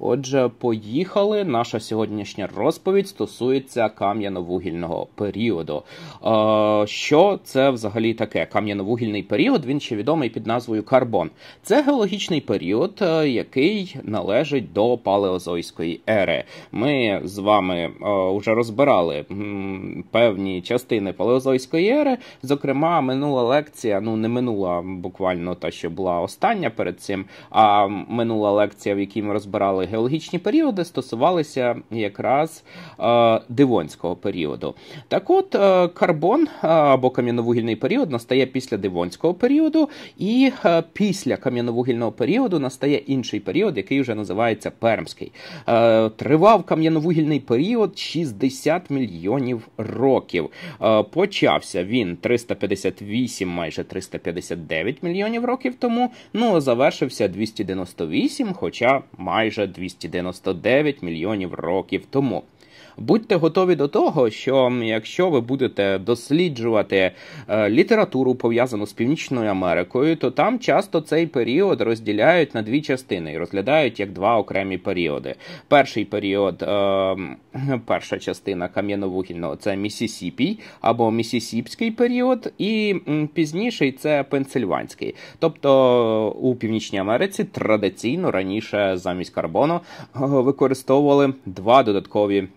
Отже, поїхали. Наша сьогоднішня розповідь стосується кам'яно-вугільного періоду. Е, що це взагалі таке? Кам'яно-вугільний період він ще відомий під назвою карбон. Це геологічний період, е, який належить до палеозойської ери. Ми з вами вже е, розбирали м, певні частини палеозойської ери. Зокрема, минула лекція. Ну не минула буквально та, що була остання перед цим, а минула лекція, в якій ми розбирали геологічні періоди стосувалися якраз е, дивонського періоду. Так от е, карбон е, або кам'яновугільний період настає після дивонського періоду, і після кам'яновугільного періоду настає інший період, який вже називається Пермський. Тривав кам'яновугільний період 60 мільйонів років. Почався він 358, майже 359 мільйонів років тому. Ну завершився 298, хоча майже 299 мільйонів років тому будьте готові до того, що якщо ви будете досліджувати е, літературу пов'язану з північною Америкою, то там часто цей період розділяють на дві частини і розглядають як два окремі періоди. Перший період, е, перша частина кам'яновугільного це Місісіпій або Місісіпський період, і пізніший це Пенсильванський. Тобто е, у Північній Америці традиційно раніше замість карбону використовували два додаткові.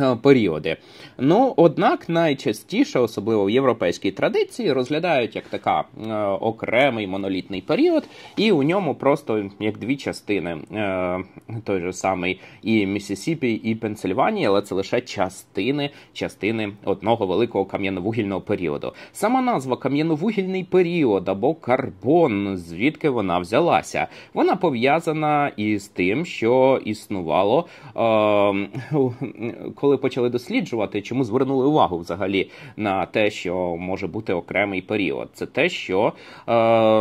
Е, періоди. Ну, однак найчастіше, особливо в європейській традиції, розглядають як така е, окремий монолітний період, і у ньому просто як дві частини е, той же самий і Місісіпі, і Пенсильванія, але це лише частини частини одного великого кам'яновугільного періоду. Сама назва кам'яновугільний період або карбон, звідки вона взялася, вона пов'язана із тим, що існувало. Е, коли почали досліджувати, чому звернули увагу взагалі на те, що може бути окремий період, це те, що е,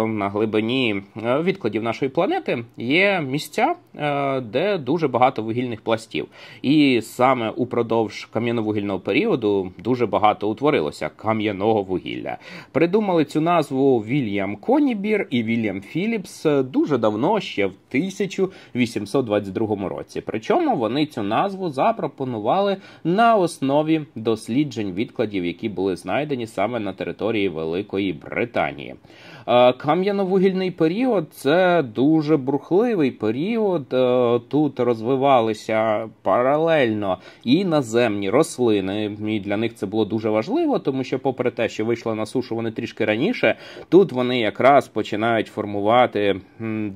на глибині е, відкладів нашої планети є місця, е, де дуже багато вугільних пластів, і саме упродовж кам'яно-вугільного періоду дуже багато утворилося кам'яного вугілля. Придумали цю назву Вільям Конібір і Вільям Філіпс дуже давно, ще в 1822 році. Причому вони цю назву запропонували опрацювали на основі досліджень відкладів, які були знайдені саме на території Великої Британії. Е, кам'яно-вугільний період це дуже бурхливий період. Е, тут розвивалися паралельно і наземні рослини. І для них це було дуже важливо, тому що, попри те, що вийшло на сушу вони трішки раніше, тут вони якраз починають формувати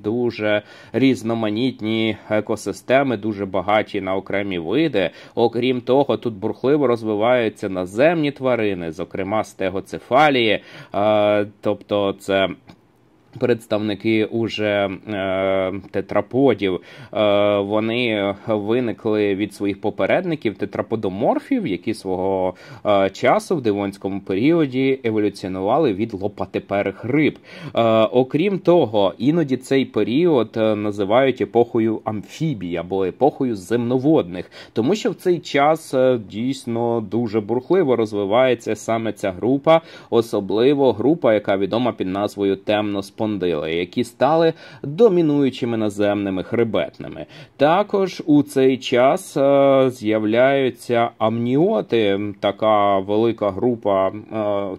дуже різноманітні екосистеми, дуже багаті на окремі види. Окрім того, тут бурхливо розвиваються наземні тварини, зокрема стегоцефалії, е, тобто це. um, Представники уже е, тетраподів е, вони виникли від своїх попередників тетраподоморфів, які свого е, часу в дивонському періоді еволюціонували від лопатеперих риб. Е, окрім того, іноді цей період е, називають епохою амфібій або епохою земноводних, тому що в цей час е, дійсно дуже бурхливо розвивається саме ця група, особливо група, яка відома під назвою темно спондили, які стали домінуючими наземними хребетними. Також у цей час е, з'являються амніоти, така велика група е,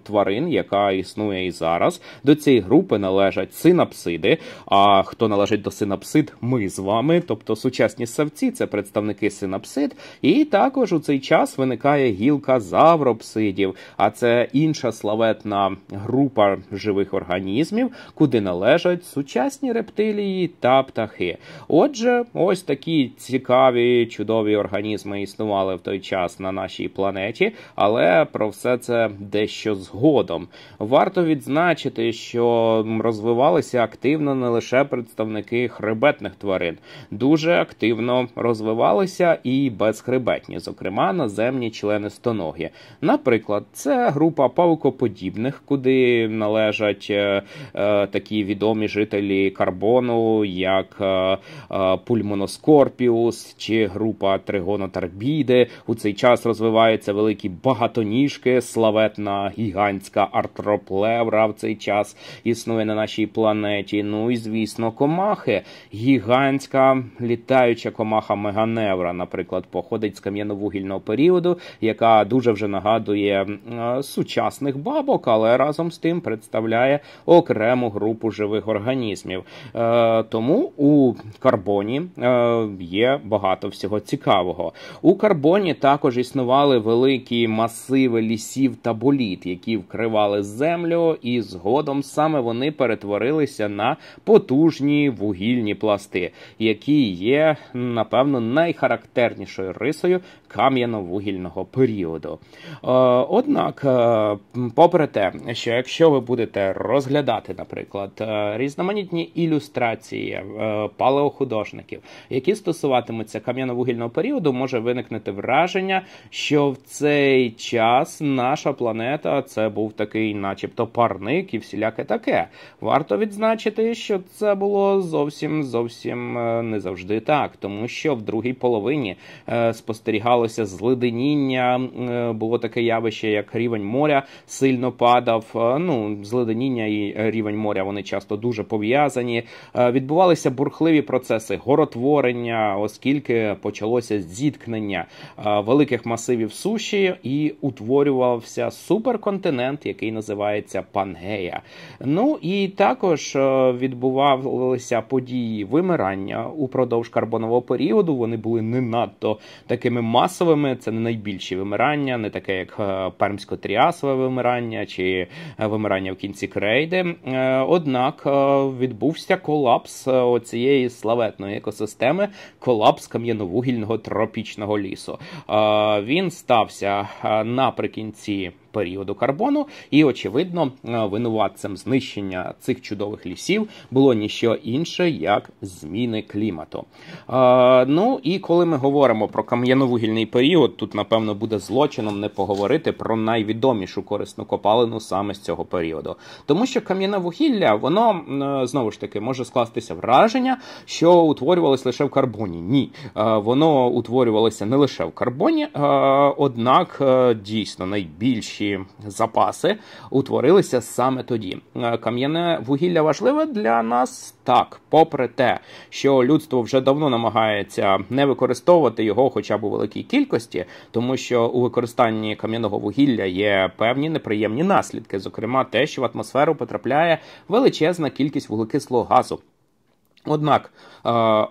тварин, яка існує і зараз. До цієї групи належать синапсиди. А хто належить до синапсид, ми з вами, тобто сучасні савці, це представники синапсид. І також у цей час виникає гілка завропсидів, а це інша славетна група живих організмів, куди куди належать сучасні рептилії та птахи. Отже, ось такі цікаві чудові організми існували в той час на нашій планеті, але про все це дещо згодом. Варто відзначити, що розвивалися активно не лише представники хребетних тварин, дуже активно розвивалися і безхребетні, зокрема наземні члени стоногі. Наприклад, це група павукоподібних, куди належать е, е, такі такі відомі жителі карбону, як е, е, пульмоноскорпіус чи група тригонотарбіди. У цей час розвиваються великі багатоніжки, славетна гігантська артроплевра в цей час існує на нашій планеті. Ну і звісно, комахи. Гігантська літаюча комаха Меганевра, наприклад, походить з кам'яно-вугільного періоду, яка дуже вже нагадує е, сучасних бабок, але разом з тим представляє окрему групу групу живих організмів. Е, тому у карбоні е, є багато всього цікавого. У карбоні також існували великі масиви лісів та боліт, які вкривали землю, і згодом саме вони перетворилися на потужні вугільні пласти, які є напевно найхарактернішою рисою кам'яно-вугільного періоду. Е, однак, попри те, що якщо ви будете розглядати, наприклад, наприклад, е, різноманітні ілюстрації е, палеохудожників, які стосуватимуться кам'яно-вугільного періоду, може виникнути враження, що в цей час наша планета це був такий, начебто, парник і всіляке таке. Варто відзначити, що це було зовсім зовсім е, не завжди так, тому що в другій половині спостерігалося зледеніння, було таке явище, як рівень моря сильно падав. Ну, зледеніння і рівень моря вони часто дуже пов'язані. Е, відбувалися бурхливі процеси горотворення, оскільки почалося зіткнення е, великих масивів суші і утворювався суперконтинент, який називається Пангея. Ну і також е, відбувалися події вимирання упродовж карбонового періоду. Вони були не надто такими масовими. Це не найбільші вимирання, не таке як пермсько тріасове вимирання чи вимирання в кінці крейди. Однак е, відбувся колапс е, цієї славетної екосистеми, колапс кам'яновугільного тропічного лісу. Е, він стався наприкінці періоду карбону. І очевидно, е, винуватцем знищення цих чудових лісів було ніщо інше як зміни клімату. Е, ну і коли ми говоримо про кам'яновугільний період, тут напевно буде злочином не поговорити про найвідомішу корисну копалину саме з цього періоду, тому що кам'яне вугілля, воно е, знову ж таки може скластися враження, що утворювалось лише в карбоні. Ні, е, воно утворювалося не лише в карбоні, е, однак е, дійсно найбільші наші запаси утворилися саме тоді. Е, кам'яне вугілля важливе для нас так, попри те, що людство вже давно намагається не використовувати його, хоча б у великій кількості, тому що у використанні кам'яного вугілля є певні неприємні наслідки, зокрема те, що в атмосферу потрапляє величезна кількість вуглекислого газу. Однак е,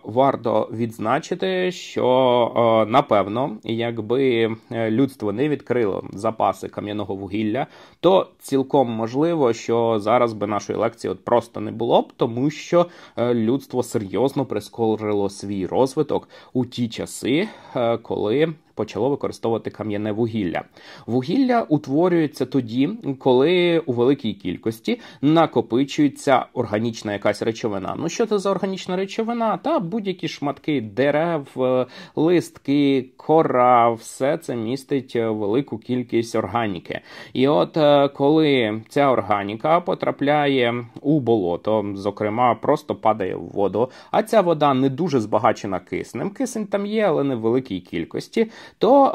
варто відзначити, що е, напевно, якби е, людство не відкрило запаси кам'яного вугілля, то цілком можливо, що зараз би нашої лекції от просто не було б, тому що людство серйозно прискорило свій розвиток у ті часи, коли почало використовувати кам'яне вугілля. Вугілля утворюється тоді, коли у великій кількості накопичується органічна якась речовина. Ну що це за органічна речовина? Та будь-які шматки дерев, листки, кора, все це містить велику кількість органіки. І от е, коли ця органіка потрапляє у болото, зокрема, просто падає в воду, а ця вода не дуже збагачена киснем. Кисень там є, але не в великій кількості то е,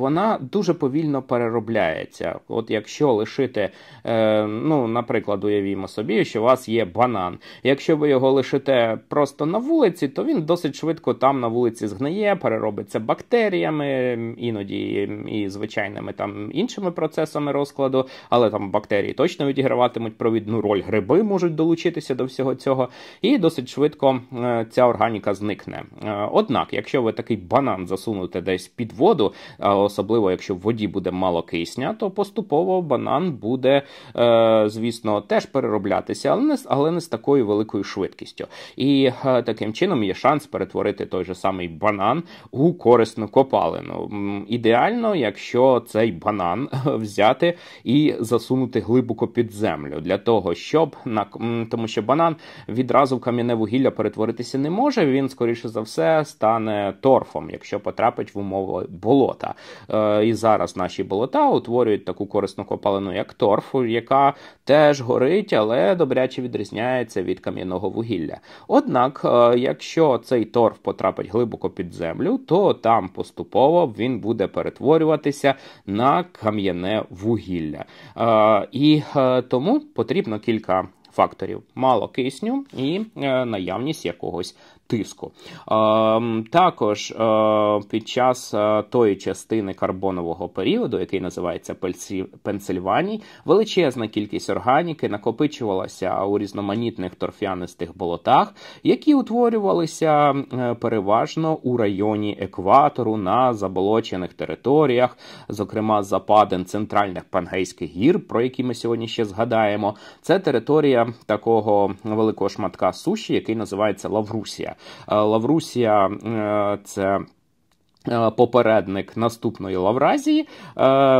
вона дуже повільно переробляється. От якщо лишити, е, ну, наприклад, уявімо собі, що у вас є банан. Якщо ви його лишите просто на вулиці, то він досить швидко там на вулиці згниє, переробиться бактеріями, іноді і звичайними там іншими процесами розкладу, але там бактерії точно відіграватимуть провідну роль. Гриби можуть долучитися до всього цього, і досить швидко е, ця органіка зникне. Е, однак, якщо ви такий банан засунете десь під воду, а особливо якщо в воді буде мало кисня, то поступово банан буде, е, звісно, теж перероблятися, але не з але не з такою великою швидкістю. І е, таким чином є шанс перетворити той же самий банан у корисну копалину. Ідеально, якщо цей банан е, взяти і засунути глибоко під землю для того, щоб на тому, що банан відразу в кам'яне вугілля перетворитися не може. Він скоріше за все стане торфом, якщо потрапить в умови болота. Е, і зараз наші болота утворюють таку корисну копалину, як торф, яка теж горить, але добряче відрізняється від кам'яного вугілля. Однак, е, якщо цей торф потрапить глибоко під землю, то там поступово він буде перетворюватися на кам'яне вугілля. Е, і тому потрібно кілька факторів: мало кисню і наявність якогось тиску. Ем, також е, під час е, тої частини карбонового періоду, який називається Пенсильваній, величезна кількість органіки накопичувалася у різноманітних торф'янистих болотах, які утворювалися е, переважно у районі екватору на заболочених територіях, зокрема западин центральних Пангейських гір, про які ми сьогодні ще згадаємо. Це територія такого великого шматка суші, який називається Лаврусія. Лаврусія е, це Е, попередник наступної Лавразії е,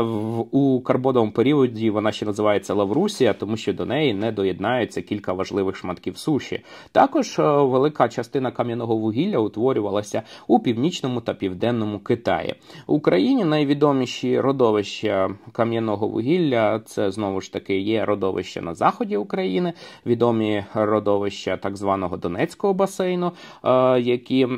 у карбоновому періоді вона ще називається Лаврусія, тому що до неї не доєднаються кілька важливих шматків суші. Також е, велика частина кам'яного вугілля утворювалася у північному та південному Китаї. В Україні найвідоміші родовища кам'яного вугілля це знову ж таки є родовища на заході України, відомі родовища так званого Донецького басейну, які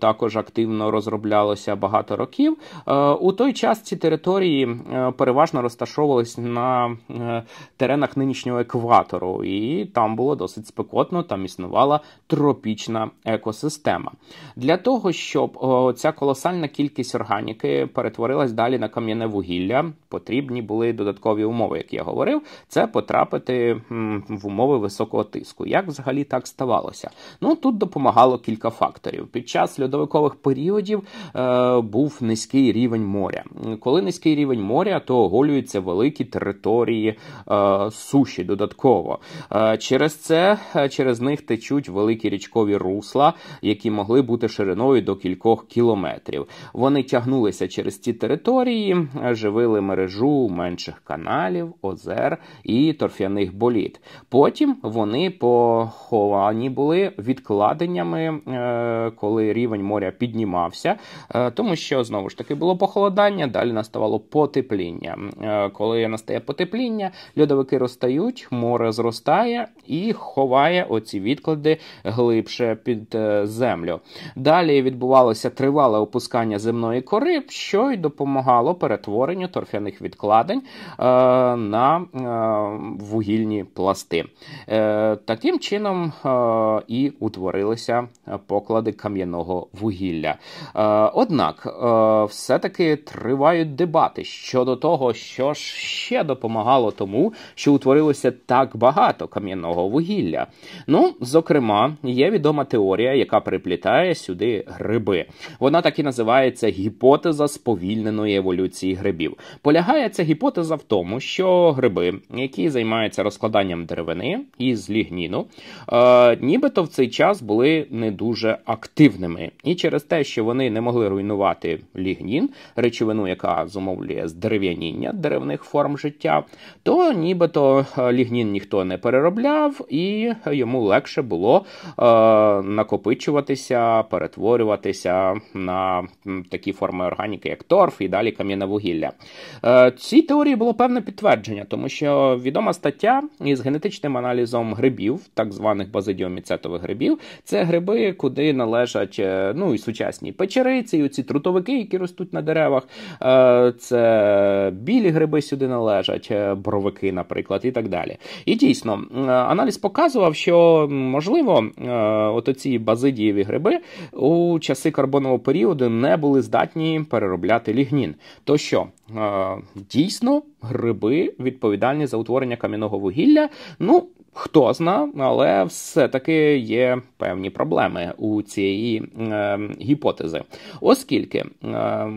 також активно розробляли тривалося багато років. Е, у той час ці території е, переважно розташовувались на е, теренах нинішнього екватору, і там було досить спекотно, там існувала тропічна екосистема. Для того, щоб ця колосальна кількість органіки перетворилась далі на кам'яне вугілля, потрібні були додаткові умови, як я говорив, це потрапити в умови високого тиску. Як взагалі так ставалося? Ну тут допомагало кілька факторів. Під час льодовикових періодів був низький рівень моря. Коли низький рівень моря, то оголюються великі території е, суші додатково. Е, через це е, через них течуть великі річкові русла, які могли бути шириною до кількох кілометрів. Вони тягнулися через ці території, живили мережу менших каналів, озер і торф'яних боліт. Потім вони поховані були відкладеннями, коли рівень моря піднімався. Е, тому що знову ж таки було похолодання, далі наставало потепління. Е, коли настає потепління, льодовики розтають, море зростає і ховає оці відклади глибше під е, землю. Далі відбувалося тривале опускання земної кори, що й допомагало перетворенню торфяних відкладень на вугільні пласти. Таким чином і утворилися поклади кам'яного вугілля. Однак е, все-таки тривають дебати щодо того, що ж ще допомагало тому, що утворилося так багато кам'яного вугілля. Ну, зокрема, є відома теорія, яка приплітає сюди гриби. Вона так і називається гіпотеза сповільненої еволюції грибів. Полягає ця гіпотеза в тому, що гриби, які займаються розкладанням деревини із лігніну, е, нібито в цей час були не дуже активними, і через те, що вони не могли руйнувати лігнін, речовину, яка зумовлює здерев'яніння деревних форм життя, то нібито е, лігнін ніхто не переробляв, і йому легше було е, накопичуватися, перетворюватися на такі форми органіки, як торф, і далі кам'яне вугілля. Е, цій теорії було певне підтвердження, тому що відома стаття із генетичним аналізом грибів, так званих базидіоміцетових грибів, це гриби, куди належать е, ну і сучасні печериці. Ці оці трутовики, які ростуть на деревах, е, це білі гриби сюди належать, е, бровики, наприклад, і так далі. І дійсно, е, аналіз показував, що можливо, от ці базидієві гриби у часи карбонового періоду не були здатні переробляти лігнін. То що дійсно гриби відповідальні за утворення кам'яного вугілля? Ну. Хто зна, але все-таки є певні проблеми у цієї е, гіпотези. Оскільки, е,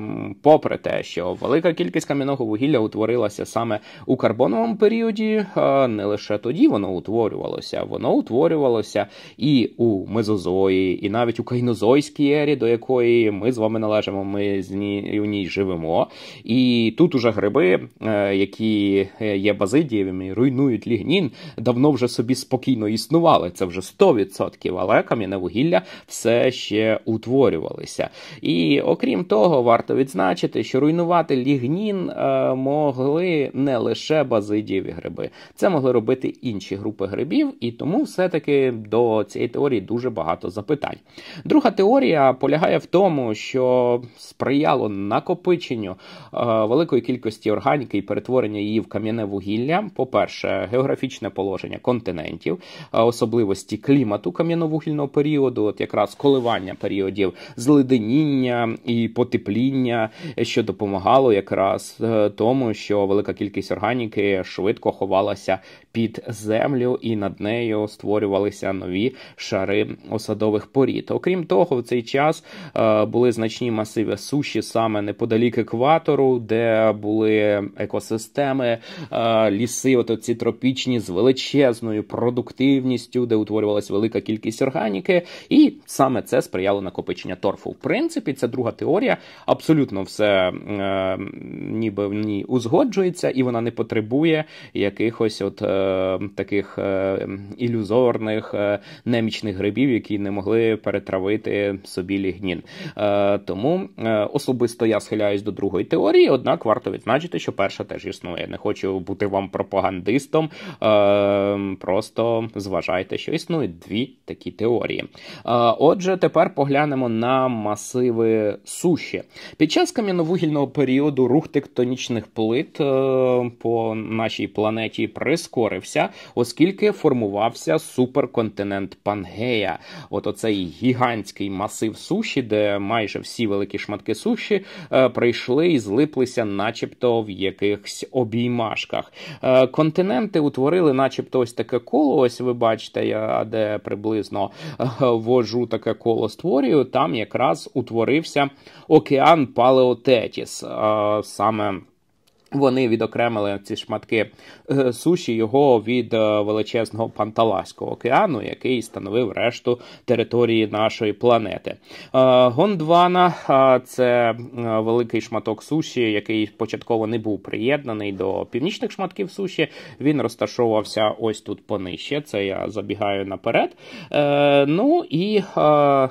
попри те, що велика кількість кам'яного вугілля утворилася саме у карбоновому періоді, е, не лише тоді воно утворювалося, воно утворювалося і у мезозої, і навіть у кайнозойській ері, до якої ми з вами належимо, ми з ній, в ній живемо. І тут уже гриби, е, які е, є базидієвими, руйнують лігнін, давно вже собі спокійно існували, це вже 100%, але кам'яне вугілля все ще утворювалися. І окрім того, варто відзначити, що руйнувати лігнін е, могли не лише базидієві гриби, це могли робити інші групи грибів, і тому все-таки до цієї теорії дуже багато запитань. Друга теорія полягає в тому, що сприяло накопиченню е, великої кількості органіки і перетворення її в кам'яне вугілля. По перше, географічне положення континентів, особливості клімату кам'яно-вугільного періоду, от якраз коливання періодів зледеніння і потепління, що допомагало якраз е, тому, що велика кількість органіки швидко ховалася під землю, і над нею створювалися нові шари осадових порід. Окрім того, в цей час е, були значні масиви суші саме неподалік екватору, де були екосистеми, е, ліси, от ці тропічні з величезною величезною продуктивністю, де утворювалася велика кількість органіки, і саме це сприяло накопичення торфу. В принципі, це друга теорія. Абсолютно все е, ніби в ній узгоджується, і вона не потребує якихось от е, таких е, ілюзорних е, немічних грибів, які не могли перетравити собі лігнін. Е, тому е, особисто я схиляюсь до другої теорії, однак варто відзначити, що перша теж існує. Не хочу бути вам пропагандистом. Е, просто зважайте, що існують дві такі теорії. Отже, тепер поглянемо на масиви суші. Під час кам'яновугільного періоду рух тектонічних плит е, по нашій планеті прискорився, оскільки формувався суперконтинент Пангея. От оцей гігантський масив суші, де майже всі великі шматки суші е, прийшли і злиплися, начебто в якихось обіймашках. Е, континенти утворили, начебто, ось таке коло. Ось ви бачите, я де приблизно е, вожу таке коло створюю. Там якраз утворився океан Палеотетіс. Е, саме вони відокремили ці шматки е, суші його від е, величезного Панталаського океану, який становив решту території нашої планети. Е, Гондвана це великий шматок суші, який початково не був приєднаний до північних шматків суші. Він розташовувався ось тут понижче. Це я забігаю наперед. Ну і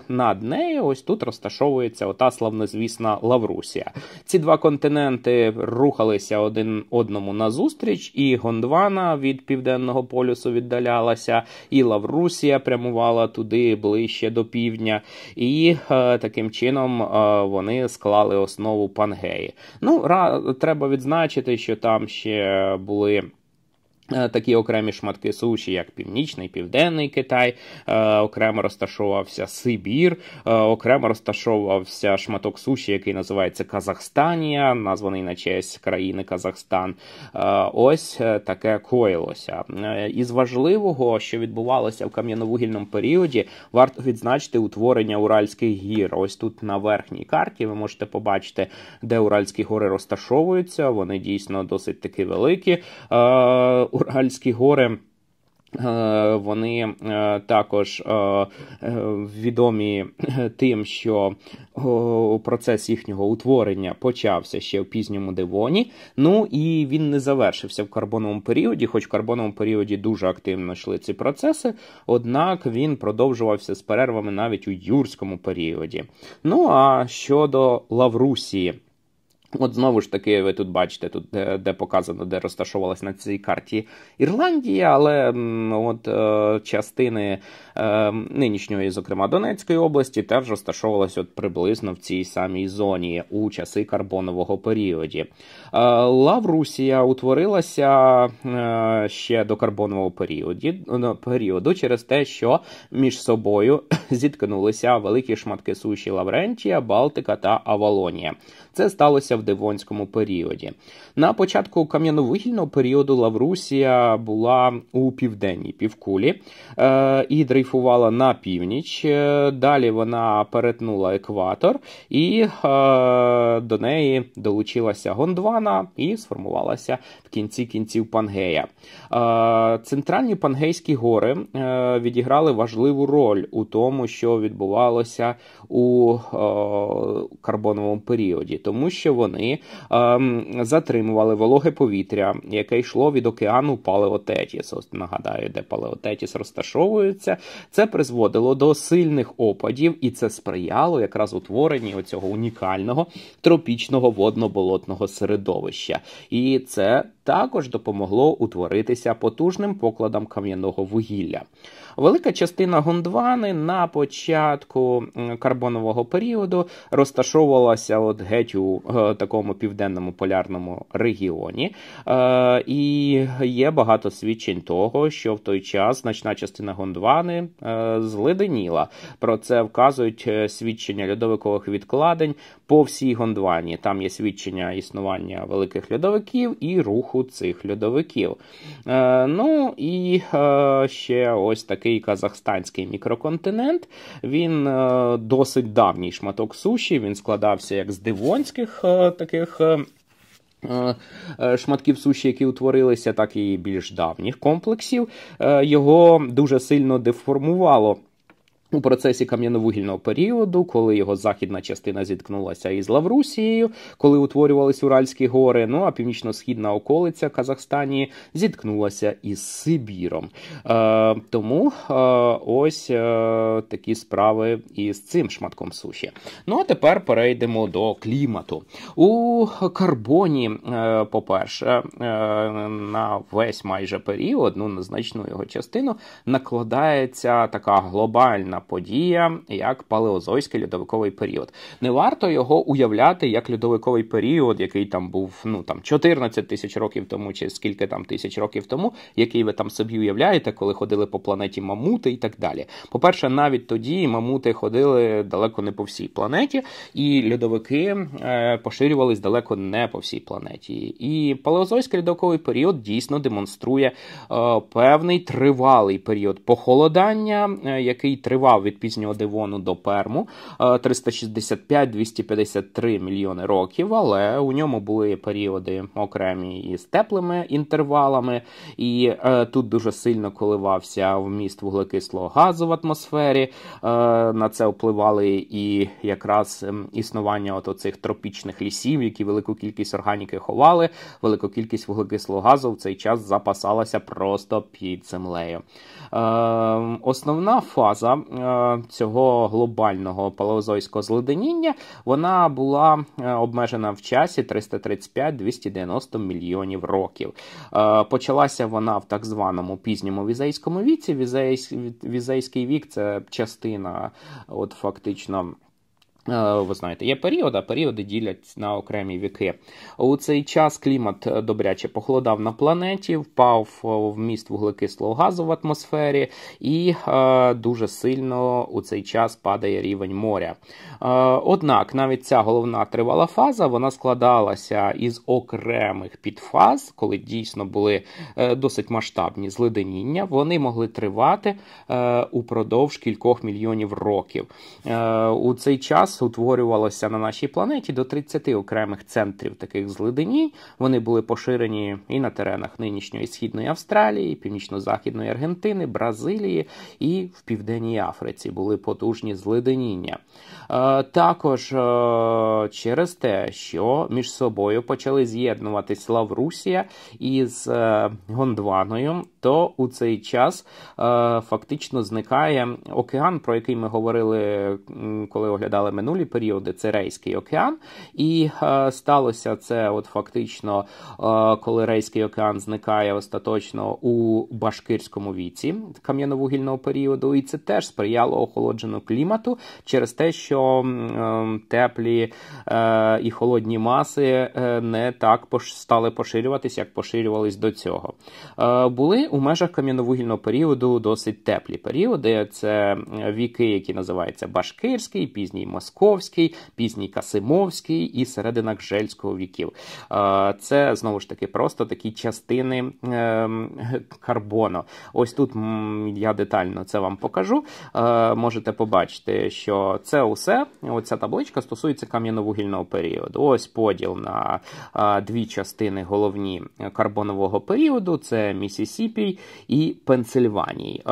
над нею ось тут розташовується ота славнозвісна Лаврусія. Ці два континенти рухались рвалися один одному назустріч, і Гондвана від південного полюсу віддалялася, і Лаврусія прямувала туди ближче до півдня. І е, таким чином е, вони склали основу Пангеї. Ну, ра, треба відзначити, що там ще були. Е, такі окремі шматки суші, як Північний, Південний Китай, е, окремо розташовувався Сибір, е, окремо розташовувався шматок суші, який називається Казахстанія, названий на честь країни Казахстан. Ось таке коїлося. Із важливого, що відбувалося в кам'яновугільному періоді, варто відзначити утворення Уральських гір. Ось тут на верхній карті ви можете побачити, де Уральські гори розташовуються. Вони дійсно досить таки великі. Уральські гори. Е, вони е, також е, відомі тим, що процес їхнього утворення почався ще в пізньому Девоні. Ну і він не завершився в карбоновому періоді, хоч в карбоновому періоді дуже активно йшли ці процеси, однак він продовжувався з перервами навіть у юрському періоді. Ну а щодо Лаврусії. От знову ж таки, ви тут бачите, тут де, де показано, де розташовувалась на цій карті Ірландія, але от е, частини е, нинішньої, зокрема Донецької області, теж розташовувалась от приблизно в цій самій зоні у часи карбонового періоді. Е, Лаврусія утворилася е, ще до карбонового періоду, ну, періоду через те, що між собою зіткнулися великі шматки суші Лаврентія, Балтика та Авалонія. Це сталося в дивонському періоді. На початку кам'яновугільного періоду Лаврусія була у південній півкулі е, і дрейфувала на північ. Е, далі вона перетнула екватор, і е, до неї долучилася Гондвана і сформувалася в кінці кінців Пангея. Е, центральні Пангейські гори е, відіграли важливу роль у тому, що відбувалося у е, карбоновому періоді, тому що вони ем, затримали стримували вологе повітря, яке йшло від океану Палеотетіс. Ось нагадаю, де Палеотетіс розташовується. Це призводило до сильних опадів, і це сприяло якраз утворенні оцього унікального тропічного водно-болотного середовища. І це також допомогло утворитися потужним покладам кам'яного вугілля. Велика частина Гондвани на початку карбонового періоду розташовувалася от геть у е, такому південному полярному регіоні, е, і є багато свідчень того, що в той час значна частина Гондвани е, зледеніла. Про це вказують свідчення льодовикових відкладень по всій Гондвані. Там є свідчення існування великих льодовиків і руху цих льодовиків. Ну і ще ось такий такий казахстанський мікроконтинент. Він досить давній шматок суші. Він складався як з дивонських таких. Шматків суші, які утворилися, так і більш давніх комплексів, його дуже сильно деформувало у процесі кам'яновугільного періоду, коли його західна частина зіткнулася із Лаврусією, коли утворювались Уральські гори, ну а північно-східна околиця Казахстані зіткнулася із Сибіром. Е, Тому е, ось е, такі справи із цим шматком суші. Ну а тепер перейдемо до клімату. У карбоні, е, по-перше, е, на весь майже період, ну на значну його частину, накладається така глобальна історична подія, як палеозойський льодовиковий період. Не варто його уявляти як льодовиковий період, який там був ну там 14 тисяч років тому, чи скільки там тисяч років тому, який ви там собі уявляєте, коли ходили по планеті Мамути і так далі. По-перше, навіть тоді мамути ходили далеко не по всій планеті, і льодовики е, поширювались далеко не по всій планеті. І палеозойський льодовиковий період дійсно демонструє е, певний тривалий період похолодання, е, який тривав працював від пізнього дивону до перму 365-253 е, мільйони років, але у ньому були періоди окремі із теплими інтервалами, і е, тут дуже сильно коливався вміст вуглекислого газу в атмосфері. Е, на це впливали і якраз ем, існування от оцих тропічних лісів, які велику кількість органіки ховали. Велику кількість вуглекислого газу в цей час запасалася просто під землею. Е, Основна фаза Е, цього глобального палеозойського зледеніння вона була е, обмежена в часі 335-290 мільйонів років. Е, почалася вона в так званому пізньому візейському віці. Візейсь, візейський вік це частина, от фактично. Е, ви знаєте, є період, а періоди ділять на окремі віки. У цей час клімат е, добряче похолодав на планеті, впав е, в міст вуглекислого газу в атмосфері, і е, дуже сильно у цей час падає рівень моря. Е, однак, навіть ця головна тривала фаза вона складалася із окремих підфаз, коли дійсно були досить масштабні зледеніння. Вони могли тривати е, упродовж кількох мільйонів років. Е, У цей час утворювалося на нашій планеті до 30 окремих центрів таких злидині. Вони були поширені і на теренах нинішньої східної Австралії, північно-західної Аргентини, Бразилії і в Південній Африці були потужні злиденіння. Е, також е, через те, що між собою почали з'єднуватись Лаврусія із е, Гондваною, то у цей час фактично зникає океан, про який ми говорили, коли оглядали минулі періоди. Це Рейський океан, і сталося це, от фактично, коли Рейський океан зникає остаточно у башкирському віці кам'яновугільного періоду, і це теж сприяло охолодженню клімату через те, що що ем, теплі е, і холодні маси е, не так стали поширюватися, як поширювались до цього. Е, були у межах кам'яновугільного періоду досить теплі періоди. Це віки, які називаються Башкирський, пізній Московський, пізній Касимовський і середина Кжельського віків. Це знову ж таки просто такі частини ем, карбону. Ось тут я детально це вам покажу. Можете побачити, що це усе це оця табличка стосується кам'яно-вугільного періоду. Ось поділ на дві частини головні карбонового періоду: це Місісіпій і Пенсильваній.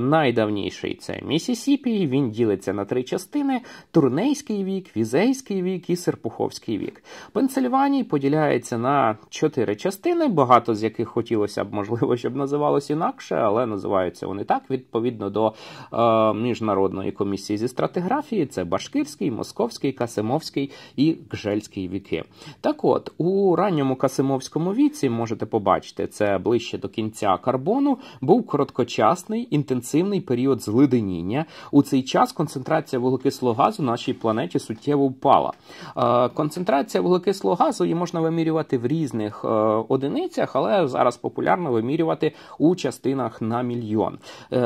Найдавніший це Місісіпі, Він ділиться на три частини: Турнейський вік, Візейський вік і Серпуховський вік. Пенсильванії поділяється на чотири частини, багато з яких хотілося б, можливо, щоб називалось інакше, але називаються вони так відповідно до е, міжнародної комісії зі стратеграфії. Це Баш башкирський, московський, касимовський і кжельський віки. Так от, у ранньому касимовському віці можете побачити, це ближче до кінця карбону, був короткочасний інтенсивний період злиденіння. У цей час концентрація вуглекислого газу нашій планеті суттєво впала. Е, концентрація вуглекислого газу її можна вимірювати в різних е, одиницях, але зараз популярно вимірювати у частинах на мільйон. Е,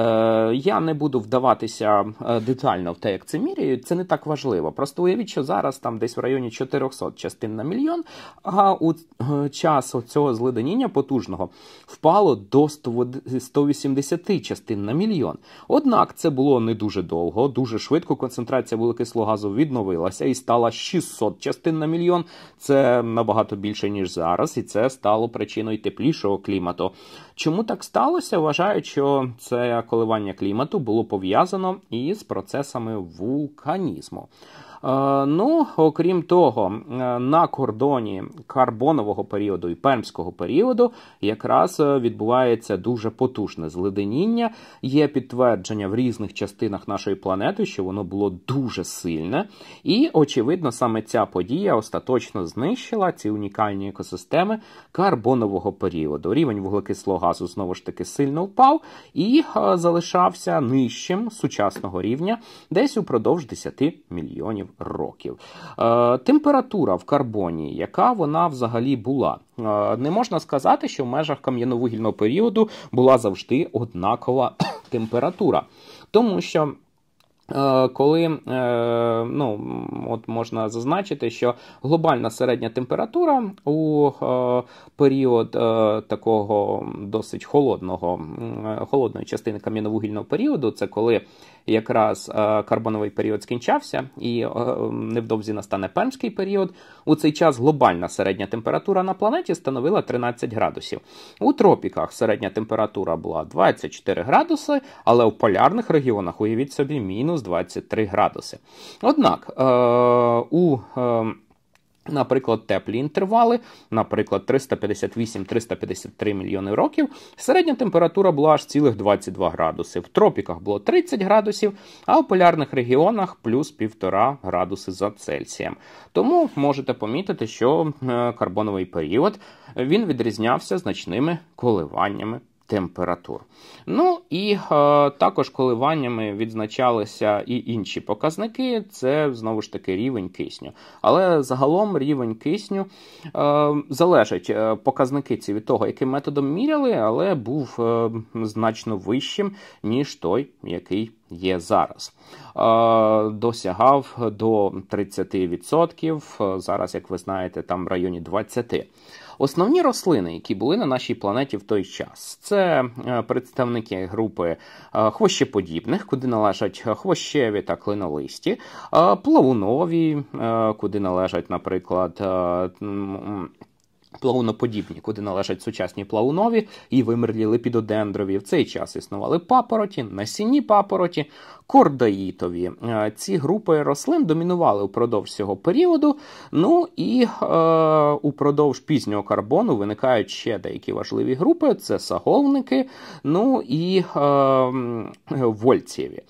я не буду вдаватися детально в те, як це міряють. Це не так важливо. Просто уявіть, що зараз там десь в районі 400 частин на мільйон, а у е, час цього зледеніння потужного впало до 180 частин на мільйон. Однак це було не дуже довго, дуже швидко. Концентрація вуглекислого відновилася і стала 600 частин на мільйон. Це набагато більше ніж зараз, і це стало причиною теплішого клімату. Чому так сталося? Вважають, що це коливання клімату було пов'язано із процесами вулканізму комунізму. Е, ну, окрім того, е, на кордоні карбонового періоду і пермського періоду якраз е, відбувається дуже потужне зледеніння. Є підтвердження в різних частинах нашої планети, що воно було дуже сильне, і очевидно, саме ця подія остаточно знищила ці унікальні екосистеми карбонового періоду. Рівень вуглекислого газу знову ж таки сильно впав і залишався нижчим сучасного рівня десь упродовж 10 мільйонів років. Е, температура в карбоні, яка вона взагалі була, е, не можна сказати, що в межах кам'яновугільного періоду була завжди однакова температура, тому що. Е, коли ну, от можна зазначити, що глобальна середня температура у період такого досить холодного холодної частини кам'яновугільного періоду, це коли якраз е, карбоновий період скінчався, і е, ем, невдовзі настане пермський період. У цей час глобальна середня температура на планеті становила 13 градусів. У тропіках середня температура була 24 градуси, але у полярних регіонах уявіть собі мінус 23 градуси. Однак е, у ем, Наприклад, теплі інтервали, наприклад, 358-353 мільйони років. Середня температура була аж цілих 22 градуси. В тропіках було 30 градусів, а у полярних регіонах плюс 1,5 градуси за Цельсієм. Тому можете помітити, що е, карбоновий період він відрізнявся значними коливаннями температур. Ну і е, також коливаннями відзначалися і інші показники, це знову ж таки рівень кисню. Але загалом рівень кисню е, залежить е, показники ці від того, яким методом міряли, але був е, значно вищим, ніж той, який є зараз. Е, досягав до 30%. Е, зараз, як ви знаєте, там в районі 20%. Основні рослини, які були на нашій планеті в той час, це е, представники групи е, хвощеподібних, куди належать хвощеві та клинолисті, е, плавунові, куди належать, наприклад, Плавуноподібні, куди належать сучасні плавунові і вимерлі липідодендрові. В цей час існували папороті, насінні папороті, кордаїтові. Е, ці групи рослин домінували упродовж цього періоду. Ну і е, упродовж пізнього карбону виникають ще деякі важливі групи: це саговники, ну і е, вольцієві.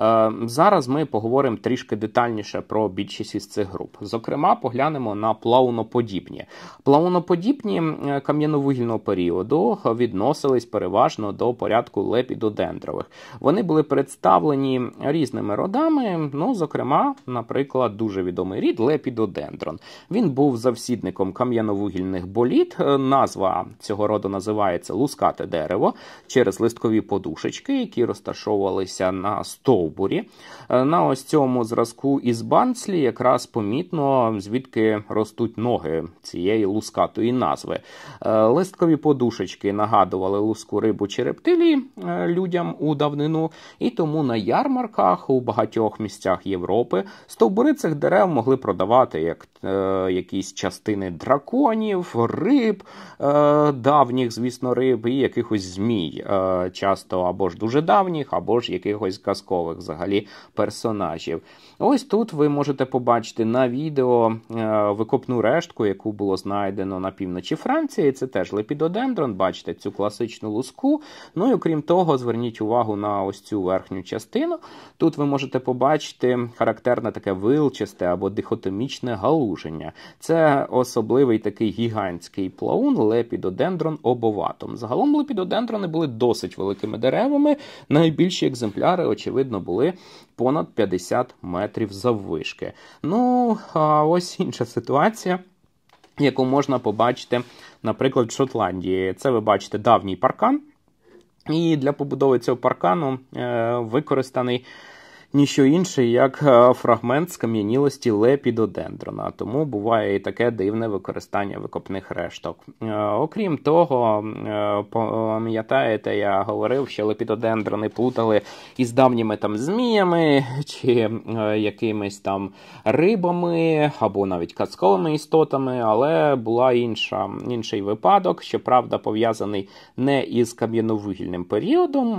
Е, зараз ми поговоримо трішки детальніше про більшість із цих груп. Зокрема, поглянемо на плауноподібні. Плауноподібні кам'яновугільного періоду відносились переважно до порядку лепідодендрових. Вони були представлені різними родами. Ну, зокрема, наприклад, дуже відомий рід Лепідодендрон. Він був завсідником кам'яновугільних боліт. Е, назва цього роду називається лускате дерево через листкові подушечки, які розташовувалися на стовбурі. Е, на ось цьому зразку із банцлі якраз помітно звідки ростуть ноги цієї лускатої назви. Е, листкові подушечки нагадували луску рибу чи рептилії людям у давнину, і тому на ярмарку ярмарках у багатьох місцях Європи стовбури цих дерев могли продавати як е, якісь частини драконів, риб, е, давніх, звісно, риб і якихось змій, е, часто або ж дуже давніх, або ж якихось казкових взагалі персонажів. Ось тут ви можете побачити на відео е, викопну рештку, яку було знайдено на півночі Франції. Це теж лепідодендрон. Бачите цю класичну луску. Ну і окрім того, зверніть увагу на ось цю верхню частину. Тут ви можете побачити характерне таке вилчисте або дихотомічне галуження. Це особливий такий гігантський плаун, лепідодендрон обоватом. Загалом лепідодендрони були досить великими деревами. Найбільші екземпляри, очевидно, були понад 50 метрів заввишки. Ну, а ось інша ситуація. Яку можна побачити, наприклад, в Шотландії. Це ви бачите давній паркан, і для побудови цього паркану е, використаний ніщо інше, як е, фрагмент скам'янілості лепідодендрона, тому буває і таке дивне використання викопних решток. Е, окрім того, е, пам'ятаєте, я говорив, що лепідодендрони плутали із давніми там зміями чи якимись там рибами або навіть казковими істотами, але була інша, інший випадок, щоправда, пов'язаний не із кам'яновугільним періодом.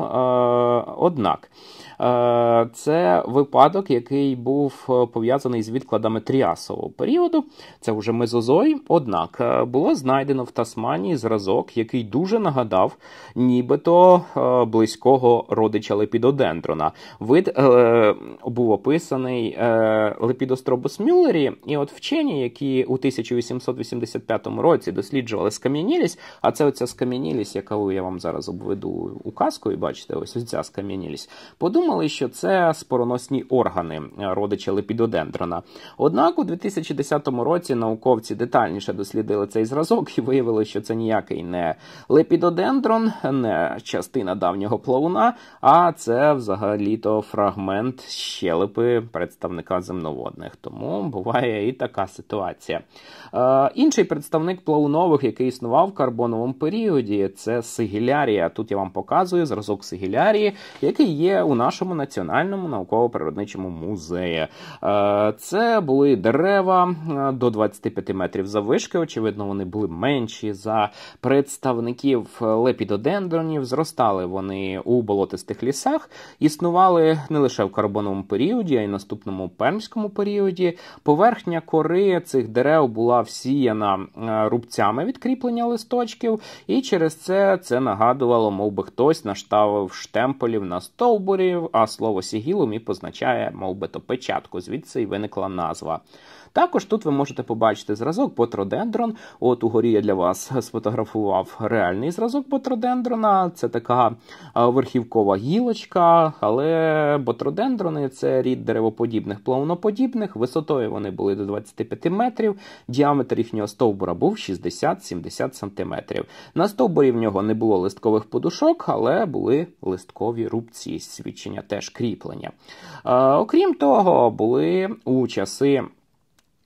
Однак. Е, це випадок, який був е, пов'язаний з відкладами тріасового періоду. Це вже мезозой. Однак е, було знайдено в Тасманії зразок, який дуже нагадав, нібито близького родича лепідодендрона. Вид був описаний лепідостробус Мюллері, і от вчені, які у 1885 році досліджували скам'янілість, а це оця скам'янілість, яку я вам зараз обведу указкою, бачите, ось ця скам'янілість. Подумали думали, що це спороносні органи е, родича лепідодендрона. Однак у 2010 році науковці детальніше дослідили цей зразок і виявили, що це ніякий не лепідодендрон, не частина давнього плавуна, а це взагалі-то фрагмент щелепи представника земноводних. Тому буває і така ситуація. Е, інший представник плавунових, який існував в карбоновому періоді, це сигілярія. Тут я вам показую зразок сигілярії, який є у нашому нашому національному науково-природничому музеї. Е, це були дерева е, до 25 метрів завишки. Очевидно, вони були менші за представників лепідодендронів. Зростали вони у болотистих лісах, існували не лише в карбоновому періоді, а й наступному пермському періоді. Поверхня кори цих дерев була всіяна е, рубцями відкріплення листочків, і через це це нагадувало, мов би хтось наштавив штемполів на стовбурі а слово сігілом і позначає то печатку, звідси й виникла назва. Також тут ви можете побачити зразок ботродендрон. От угорі я для вас сфотографував реальний зразок ботродендрона. Це така е, верхівкова гілочка, але ботродендрони це рід деревоподібних, плавноподібних. Висотою вони були до 25 метрів. Діаметр їхнього стовбура був 60-70 сантиметрів. На стовбурі в нього не було листкових подушок, але були листкові рубці. Свідчення теж кріплення. Е, окрім того, були у часи.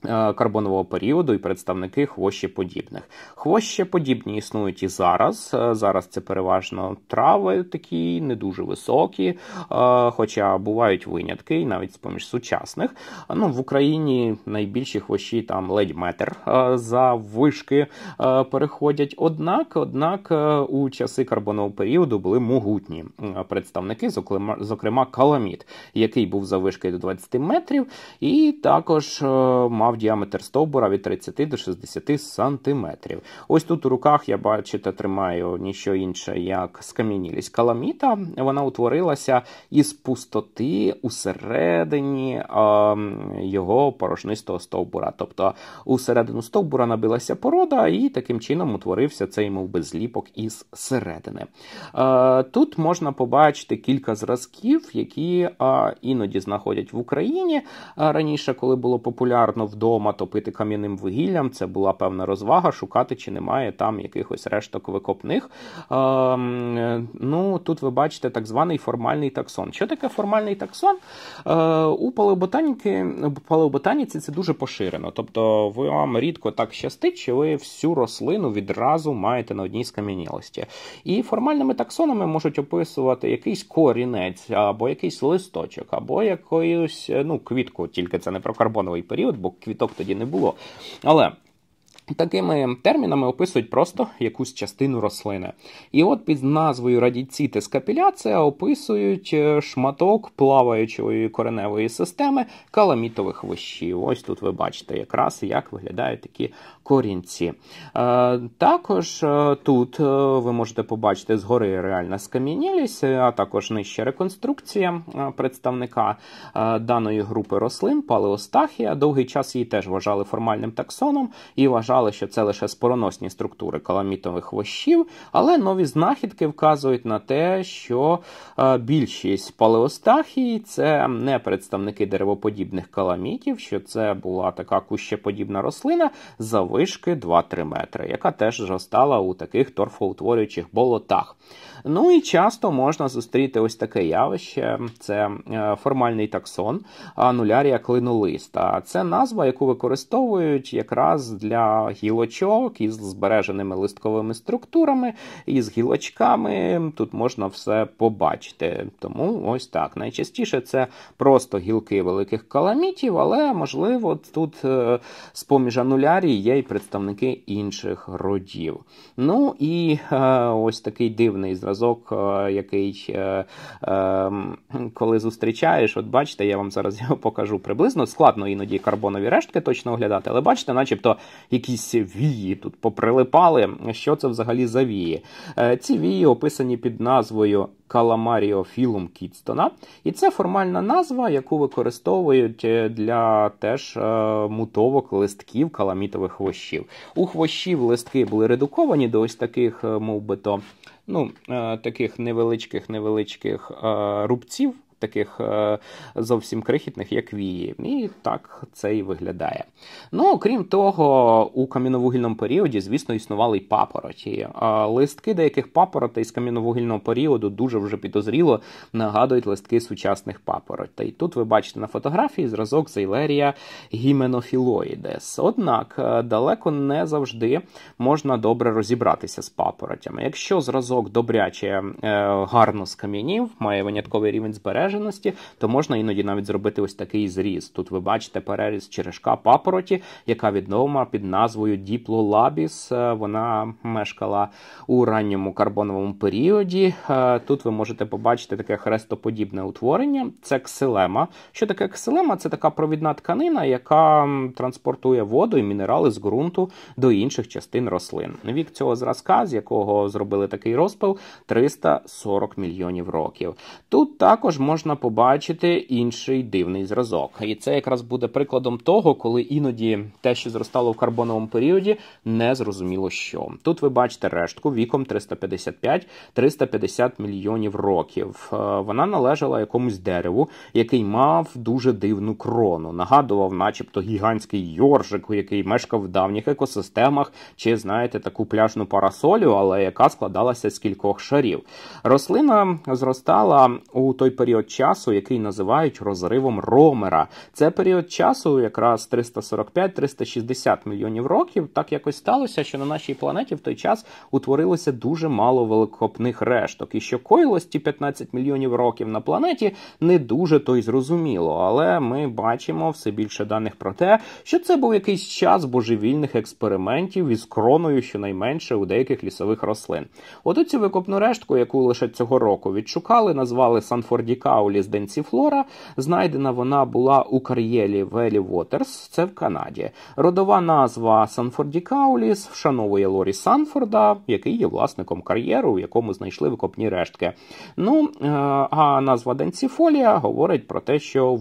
Е, карбонового періоду і представники хвощеподібних. Хвощеподібні існують і зараз. Е, зараз це переважно трави такі, не дуже високі, е, хоча бувають винятки, і навіть з поміж сучасних. Ну, В Україні найбільші хвощі там ледь метр за вишки переходять. Однак, однак, у часи карбонового періоду були могутні представники, зокрема, зокрема каламіт, який був за вишки до 20 метрів, і також мав мав діаметр стовбура від 30 до 60 сантиметрів. Ось тут у руках я бачите, тримаю ніщо інше, як скам'янілість каламіта. Вона утворилася із пустоти усередині е, його порожнистого стовбура. Тобто усередину стовбура набилася порода, і таким чином утворився цей мов би, зліпок із середини. Е, тут можна побачити кілька зразків, які е, іноді знаходять в Україні раніше, коли було популярно в вдома топити кам'яним вугіллям. Це була певна розвага, шукати, чи немає там якихось решток викопних. Ем, ну, Тут ви бачите так званий формальний таксон. Що таке формальний таксон? Е, у палеоботаніці це дуже поширено. Тобто, ви вам рідко так щастить, що ви всю рослину відразу маєте на одній скам'янілості. І формальними таксонами можуть описувати якийсь корінець, або якийсь листочок, або якусь ну, квітку, тільки це не про карбоновий період, бо квітку квіток тоді не було. Але Такими термінами описують просто якусь частину рослини. І от під назвою радіцитис капіляція описують е, шматок плаваючої кореневої системи каламітових вищів. Ось тут ви бачите якраз, як виглядають такі корінці. Е, також е, тут ви можете побачити згори реальна скам'янілість, а також нижча реконструкція представника даної групи рослин, палеостахія. Довгий час її теж вважали формальним таксоном і вважали вважали, що це лише спороносні структури каламітових вощів, але нові знахідки вказують на те, що е, більшість палеостахії це не представники деревоподібних каламітів, що це була така кущеподібна рослина за вишки 2-3 метри, яка теж зростала у таких торфоутворюючих болотах. Ну і часто можна зустріти ось таке явище: це е, формальний таксон, анулярія клинолиста. Це назва, яку використовують якраз для гілочок із збереженими листковими структурами, із гілочками. Тут можна все побачити. Тому ось так. Найчастіше це просто гілки великих каламітів, але можливо тут е, з поміж анулярії є і представники інших родів. Ну і е, ось такий дивний зразок зразок, е, який е, ем, коли зустрічаєш, от бачите, я вам зараз його покажу приблизно. Складно іноді карбонові рештки точно оглядати, але бачите, начебто якісь вії тут поприлипали. Що це взагалі за вії? Е, ці вії описані під назвою. Каламаріофілум Кітстона, і це формальна назва, яку використовують е, для теж е, мутовок листків каламітових хвощів. У хвощів листки були редуковані до ось таких, е, мов би то, ну, таких невеличких невеличких рубців таких е, зовсім крихітних, як вії. І так це і виглядає. Ну, окрім того, у кам'яновугільному періоді, звісно, існували й папороті. Е, листки деяких папоротей з кам'яновугільного періоду дуже вже підозріло нагадують листки сучасних папоротей. Тут ви бачите на фотографії зразок зейлерія гіменофілоїдес. Однак е, далеко не завжди можна добре розібратися з папоротями. Якщо зразок добряче гарно скам'янів, має винятковий рівень збереження, збереженості, то можна іноді навіть зробити ось такий зріз. Тут ви бачите переріз черешка папороті, яка відома під назвою Діплолабіс. Е, вона мешкала у ранньому карбоновому періоді. Е, тут ви можете побачити таке хрестоподібне утворення. Це ксилема. Що таке ксилема? Це така провідна тканина, яка транспортує воду і мінерали з ґрунту до інших частин рослин. Вік цього зразка, з якого зробили такий розпил, 340 мільйонів років. Тут також можна можна побачити інший дивний зразок. І це якраз буде прикладом того, коли іноді те, що зростало в карбоновому періоді, не зрозуміло що. Тут ви бачите рештку віком 355-350 мільйонів років. Е, вона належала якомусь дереву, який мав дуже дивну крону. Нагадував, начебто, гігантський йоржик, який мешкав в давніх екосистемах, чи знаєте таку пляжну парасолю, але яка складалася з кількох шарів. Рослина зростала у той період період часу, який називають розривом Ромера. Це період часу, якраз 345-360 мільйонів років. Так якось сталося, що на нашій планеті в той час утворилося дуже мало великопних решток, і що коїлості 15 мільйонів років на планеті не дуже то й зрозуміло. Але ми бачимо все більше даних про те, що це був якийсь час божевільних експериментів із кроною, щонайменше у деяких лісових рослин. От оцю викопну рештку, яку лише цього року відшукали, назвали Санфордіка. Ауліс денціфлора. Знайдена вона була у кар'єлі Велі Вотерс, це в Канаді. Родова назва Санфорді Кауліс вшановує Лорі Санфорда, який є власником кар'єру, в якому знайшли викопні рештки. Ну, е, а назва денціфолія говорить про те, що е,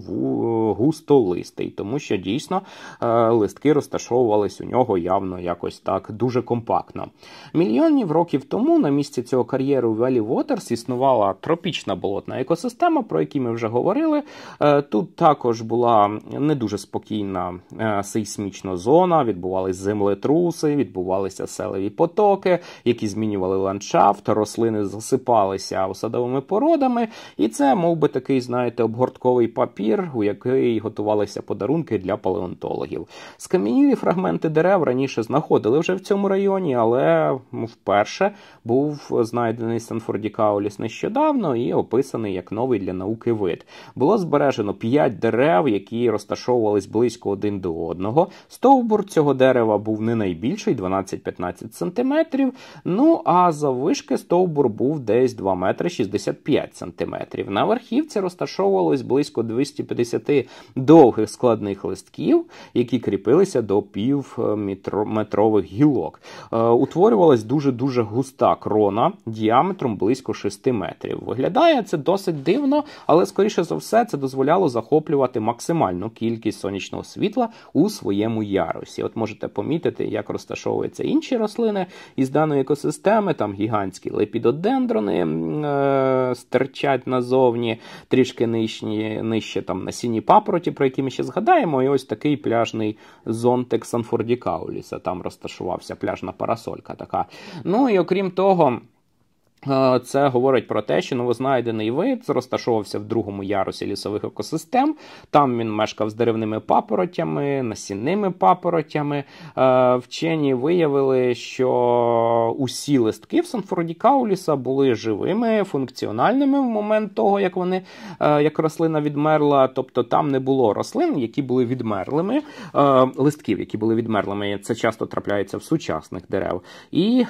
густолистий, тому що дійсно е, листки розташовувались у нього явно якось так дуже компактно. Мільйонів років тому на місці цього кар'єру Велі Вотерс існувала тропічна болотна екосистема про які ми вже говорили. Е, тут також була не дуже спокійна е, сейсмічна зона, відбувалися землетруси, відбувалися селеві потоки, які змінювали ландшафт, рослини засипалися осадовими породами. І це мов би, такий, знаєте, обгортковий папір, у який готувалися подарунки для палеонтологів. Скам'янілі фрагменти дерев раніше знаходили вже в цьому районі, але вперше був знайдений Санфордікауліс нещодавно і описаний як новий для науки вид. Було збережено 5 дерев, які розташовувались близько один до одного. Стовбур цього дерева був не найбільший, 12-15 см. Ну а заввишки стовбур був десь 2 метри 65 сантиметрів. На верхівці розташовувалось близько 250 довгих складних листків, які кріпилися до півметрових гілок. Е, утворювалась дуже-дуже густа крона діаметром близько 6 метрів. Виглядає це досить дивно, але скоріше за все це дозволяло захоплювати максимальну кількість сонячного світла у своєму ярусі. От можете помітити, як розташовуються інші рослини із даної екосистеми, там гігантські лепідодендрони е, стерчать назовні, трішки нижні, нижче там насінні папороті, про які ми ще згадаємо, і ось такий пляжний зонтик Санфордікауліса. Там розташувався пляжна парасолька така. Ну і окрім того. Е, це говорить про те, що новознайдений вид розташовувався в другому ярусі лісових екосистем. Там він мешкав з деревними папоротями, насінними папоротями. Е, вчені виявили, що усі листки в Санфорді були живими, функціональними в момент того, як вони е, як рослина відмерла. Тобто там не було рослин, які були відмерлими, листків, які були відмерлими. Це часто трапляється в сучасних дерев. І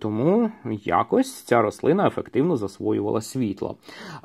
тому якось ця рослина ефективно засвоювала світло. Е,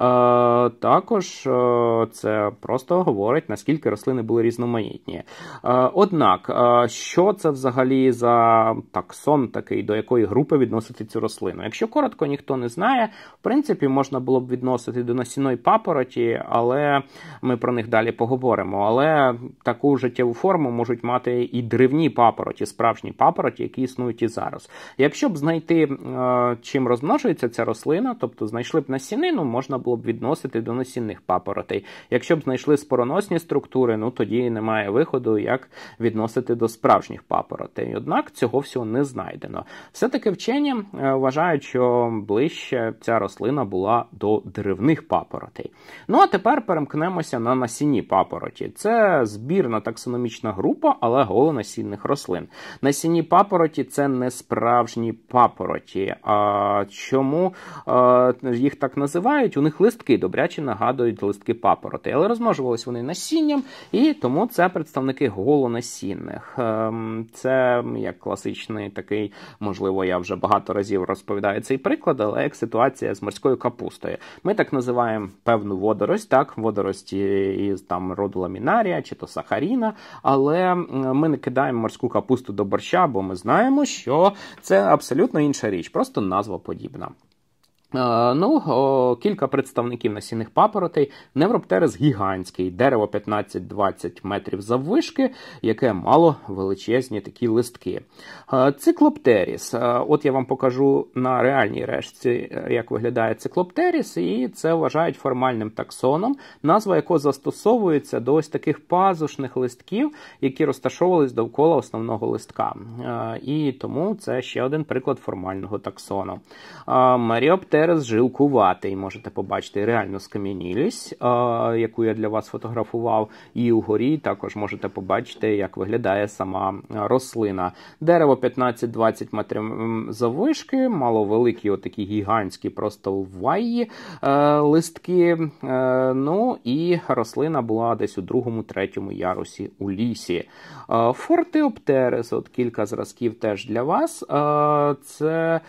також е, це просто говорить, наскільки рослини були різноманітні. Е, однак, е, що це взагалі за таксон, такий, до якої групи відносити цю рослину? Якщо коротко ніхто не знає, в принципі, можна було б відносити до насінної папороті, але ми про них далі поговоримо. Але таку життєву форму можуть мати і древні папороті, справжні папороті, які існують і зараз. Якщо б знайти е, чим розмножити, висушується ця рослина, тобто знайшли б насінину, можна було б відносити до насінних папоротей. Якщо б знайшли спороносні структури, ну тоді немає виходу, як відносити до справжніх папоротей. Однак цього всього не знайдено. Все-таки вчені е, вважають, що ближче ця рослина була до деревних папоротей. Ну а тепер перемкнемося на насінні папороті. Це збірна таксономічна група, але голонасінних рослин. Насінні папороті це не справжні папороті. а чому е, їх так називають? У них листки добряче нагадують листки папороти, але розмножувалися вони насінням, і тому це представники голонасінних. Е, це як класичний такий, можливо, я вже багато разів розповідаю цей приклад, але як ситуація з морською капустою. Ми так називаємо певну водорость, так, водорості із там роду ламінарія чи то сахаріна, але ми не кидаємо морську капусту до борща, бо ми знаємо, що це абсолютно інша річ, просто назва подібна. Vietnam. Е, ну, кілька представників насінних папоротей, невроптерис гігантський, дерево 15-20 метрів заввишки, яке мало величезні такі листки. Е, циклоптеріс. Е, от я вам покажу на реальній решті, як виглядає циклоптеріс, і це вважають формальним таксоном, назва якого застосовується до ось таких пазушних листків, які розташовувались довкола основного листка. І тому це ще один приклад формального таксону. Маріоптеріс терес жилкуватий. Можете побачити реально скам'янілість, яку я для вас фотографував. І угорі також можете побачити, як виглядає сама рослина. Дерево 15-20 метрів завишки, мало великі, отакі гігантські, просто ваї е, листки. Е, ну і рослина була десь у другому-третьому ярусі у лісі. Е, Фортеоптерес, от кілька зразків теж для вас. Це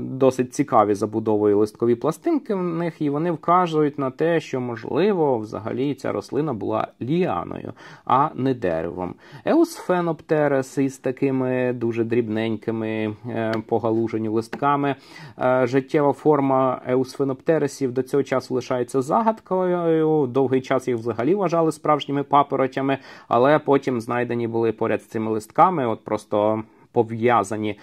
досить цікаво цікаві забудовою листкові пластинки в них, і вони вказують на те, що, можливо, взагалі ця рослина була ліаною, а не деревом. Еусфеноптерес із такими дуже дрібненькими е, погалужені листками. Е, життєва форма еусфеноптересів до цього часу лишається загадкою. Довгий час їх взагалі вважали справжніми папоротями, але потім знайдені були поряд з цими листками, от просто пов'язані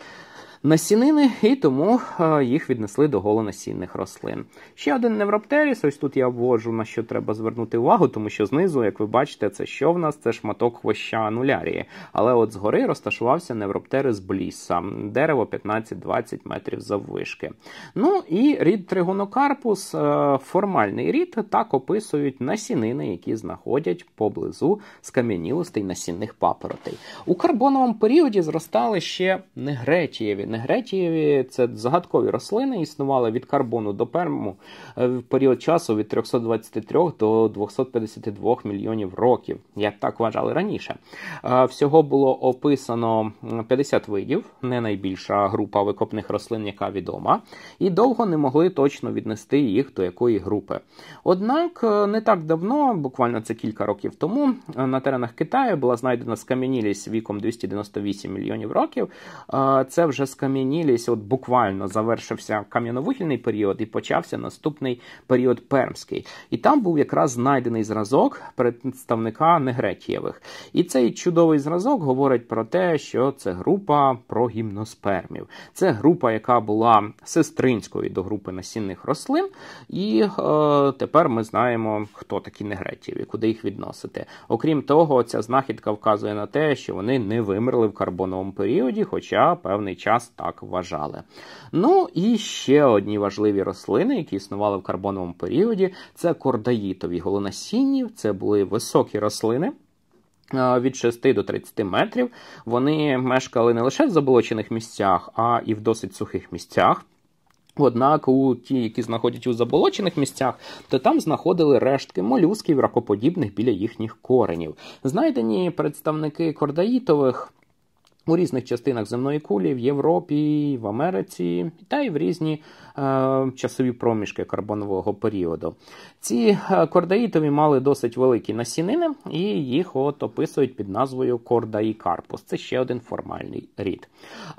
насінини, і тому е, їх віднесли до голонасінних рослин. Ще один невроптеріс, ось тут я обводжу, на що треба звернути увагу, тому що знизу, як ви бачите, це що в нас? Це шматок хвоща анулярії. Але от згори розташувався невроптерис бліса, дерево 15-20 метрів заввишки. Ну і рід тригонокарпус, е, формальний рід, так описують насінини, які знаходять поблизу скам'янілостей насінних папоротей. У карбоновому періоді зростали ще негретієві Середньої Гречії це загадкові рослини існували від карбону до перму е, в період часу від 323 до 252 мільйонів років, як так вважали раніше. Е, всього було описано 50 видів, не найбільша група викопних рослин, яка відома, і довго не могли точно віднести їх до якої групи. Однак е, не так давно, буквально це кілька років тому, на теренах Китаю була знайдена скам'янілість віком 298 мільйонів років. Це вже скам'янілість скам'янілість, от буквально завершився кам'яновугільний період і почався наступний період Пермський. І там був якраз знайдений зразок представника негретієвих. І цей чудовий зразок говорить про те, що це група прогімноспермів. Це група, яка була сестринською до групи насінних рослин. І е, тепер ми знаємо, хто такі негретієві, куди їх відносити. Окрім того, ця знахідка вказує на те, що вони не вимерли в карбоновому періоді, хоча певний час нас так вважали. Ну і ще одні важливі рослини, які існували в карбоновому періоді, це кордаїтові голонасінні, це були високі рослини. Е, від 6 до 30 метрів вони мешкали не лише в заболочених місцях, а і в досить сухих місцях. Однак у ті, які знаходять у заболочених місцях, то там знаходили рештки молюсків ракоподібних біля їхніх коренів. Знайдені представники кордаїтових у різних частинах земної кулі, в Європі, в Америці, та й в різні е, часові проміжки карбонового періоду. Ці е, кордаїтові мали досить великі насінини, і їх от описують під назвою кордаїкарпус. Це ще один формальний рід.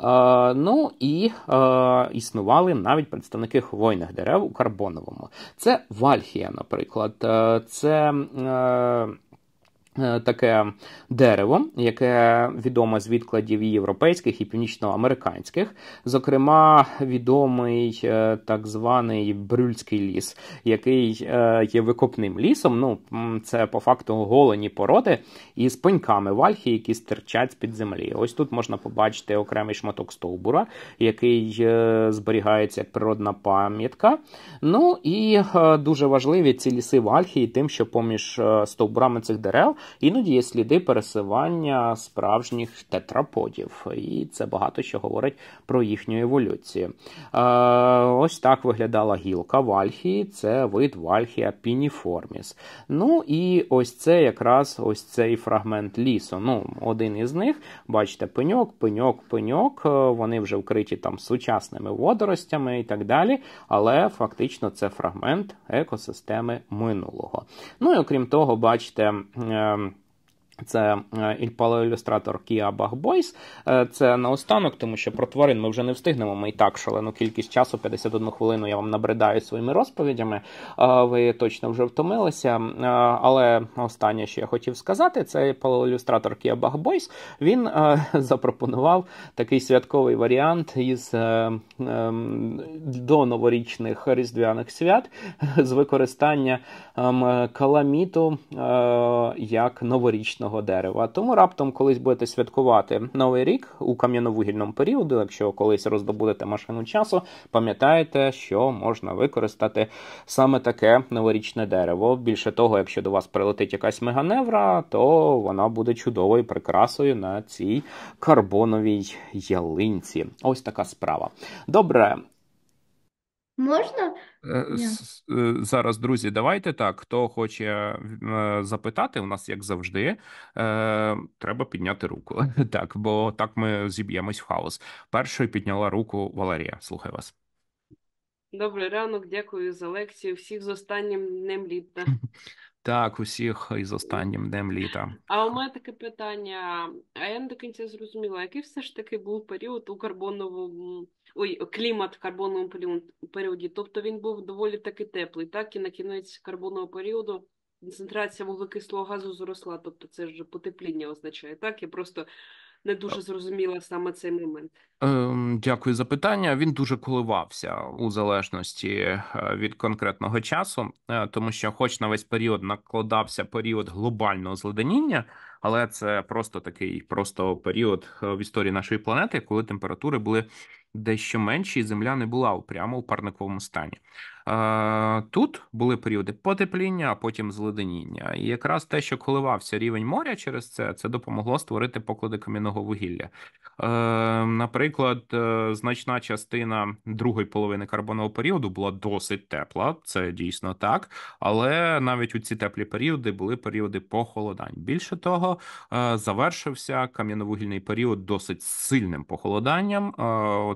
Е, ну і е, існували навіть представники хвойних дерев у карбоновому. Це вальхія, наприклад. Е, це. Е, Е, таке дерево, яке відоме з відкладів європейських і північноамериканських, зокрема, відомий е, так званий брюльський ліс, який е, є викопним лісом. Ну, це по факту голені породи із пеньками вальхи, які стирчать з під землі. Ось тут можна побачити окремий шматок стовбура, який зберігається як природна пам'ятка. Ну і дуже важливі ці ліси вальхії, тим, що поміж стовбурами цих дерев. Іноді є сліди пересування справжніх тетраподів, і це багато що говорить про їхню еволюцію. Е, ось так виглядала гілка вальхії, це вид вальхія пініформіс. Ну і ось це якраз ось цей фрагмент лісу. Ну, один із них, бачите, пеньок, пеньок, пеньок. Е, вони вже вкриті там сучасними водоростями і так далі. Але фактично це фрагмент екосистеми минулого. Ну і окрім того, бачите. Е, це палеоілюстратор Kia Bug Boys. Е, це наостанок, тому що про тварин ми вже не встигнемо. Ми і так шалену кількість часу, 51 хвилину я вам набридаю своїми розповідями. Е, ви точно вже втомилися. Е, але останнє, що я хотів сказати, це палеоілюстратор Kia Bug Boys. Він запропонував такий святковий варіант із Ем, до новорічних різдвяних свят з використанням ем, каламіту е, як новорічного дерева. Тому раптом, колись будете святкувати новий рік у кам'яновугільному періоду, якщо колись роздобудете машину часу, пам'ятаєте, що можна використати саме таке новорічне дерево. Більше того, якщо до вас прилетить якась меганевра, то вона буде чудовою прикрасою на цій карбоновій ялинці. Ось така справа. Добре. Можна? Е, е, зараз, друзі, давайте так. Хто хоче е, запитати, у нас, як завжди, треба підняти руку. Так, бо так ми зіб'ємось в хаос. Першою підняла руку Валерія. Слухай вас. Добрий ранок, дякую за лекцію. Всіх з останнім днем літа. Так, усіх із останнім днем літа. А у мене таке питання: а я не до кінця зрозуміла, який все ж таки був період у карбоновому ой, клімат в карбонному періоді, тобто він був доволі таки теплий, так і на кінець карбонного періоду концентрація вуглекислого газу зросла, тобто це ж потепління означає, так? Я просто не дуже зрозуміла саме цей момент. Ем, дякую за питання. Він дуже коливався у залежності е, від конкретного часу, е, тому що, хоч на весь період накладався період глобального зледеніння але це просто такий просто період е, в історії нашої планети, коли температури були дещо менші, і земля не була прямо у парниковому стані. Тут були періоди потепління, а потім зледеніння. І якраз те, що коливався рівень моря через це, це допомогло створити поклади кам'яного вугілля. Е, наприклад, е, значна частина другої половини карбонового періоду була досить тепла, це дійсно так. Але навіть у ці теплі періоди були періоди похолодань. Більше того, е, завершився кам'яновугільний період досить сильним похолоданням.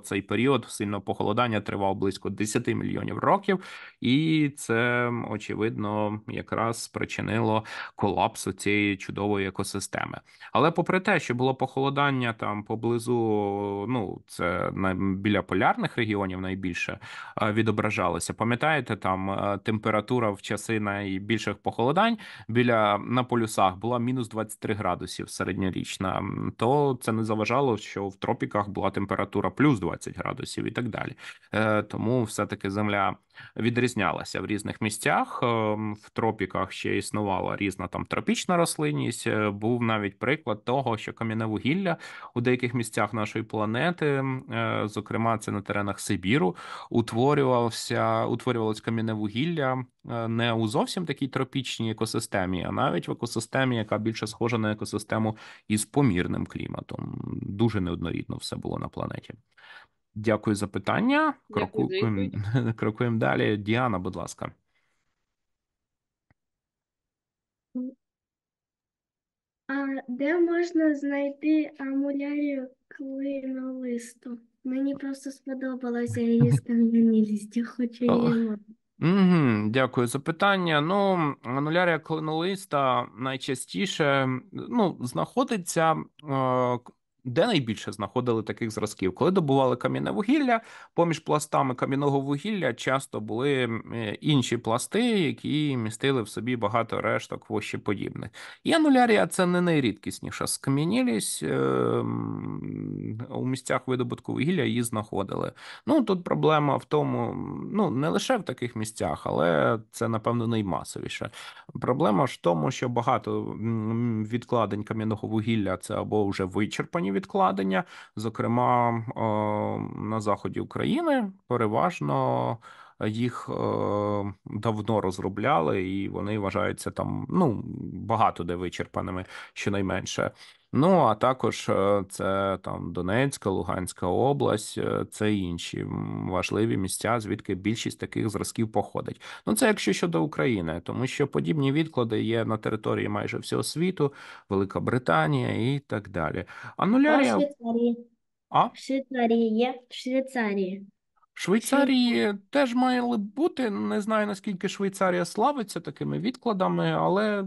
Цей період сильного похолодання тривав близько 10 мільйонів років і це очевидно якраз спричинило колапс цієї чудової екосистеми. Але попри те, що було похолодання там поблизу, ну це біля полярних регіонів найбільше е, відображалося. Пам'ятаєте, там е, температура в часи найбільших похолодань біля на полюсах була мінус 23 градусів середньорічна, то це не заважало, що в тропіках була температура плюс 20 градусів і так далі. Е, тому все таки земля відрізнялася в різних місцях. Ем, в тропіках ще існувала різна там тропічна рослинність. Е, був навіть приклад того, що кам'яне вугілля у деяких місцях нашої планети, е, зокрема, це на теренах Сибіру, утворювався, утворювалось кам'яне вугілля е, не у зовсім такій тропічній екосистемі, а навіть в екосистемі, яка більше схожа на екосистему із помірним кліматом. Дуже неоднорідно все було на планеті. Дякую за питання. Крокуємо крокуємо далі. Діана, будь ласка. А де можна знайти амулярію клинолисту? Мені просто сподобалося її скандальність, хоча її. Угу, Дякую за питання. Ну, анулярія клинолиста найчастіше ну, знаходиться е, де найбільше знаходили таких зразків? Коли добували кам'яне вугілля, поміж пластами кам'яного вугілля часто були е, інші пласти, які містили в собі багато решток подібних. І анулярія це не найрідкісніша скам'янілість е, у місцях видобутку вугілля її знаходили. Ну тут проблема в тому, ну не лише в таких місцях, але це напевно наймасовіше. Проблема ж в тому, що багато відкладень кам'яного вугілля це або вже вичерпані відкладення, зокрема на заході України, переважно е, їх е, давно розробляли, і вони вважаються там ну багато де вичерпаними щонайменше. Ну а також е, це там Донецька, Луганська область, е, це інші важливі місця, звідки більшість таких зразків походить. Ну це якщо щодо України, тому що подібні відклади є на території майже всього світу, Велика Британія і так далі. Анулярія... А Швейцарії. А? В Швейцарії є в Швейцарії. Швейцарії теж мали б бути. Не знаю наскільки Швейцарія славиться такими відкладами, але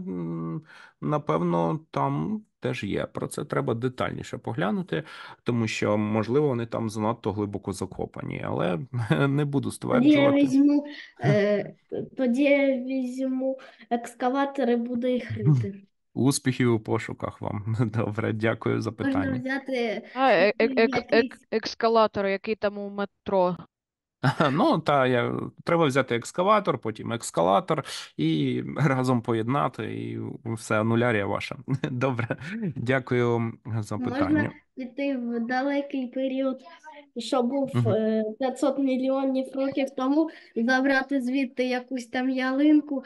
напевно там теж є. Про це треба детальніше поглянути, тому що можливо вони там занадто глибоко закопані, але не буду стверджувати. Е, тоді я візьму, е, тоді я візьму екскаватор буду їх рити. Успіхів у пошуках вам. Добре, дякую за питання. Можна взяти А, е- е- ек- ек- який там у метро. Ну та я треба взяти екскаватор, потім екскалатор і разом поєднати, і все анулярія ваша. Добре, дякую за питання. Можна? піти в далекий період, що був е, 500 мільйонів років тому, забрати звідти якусь там ялинку,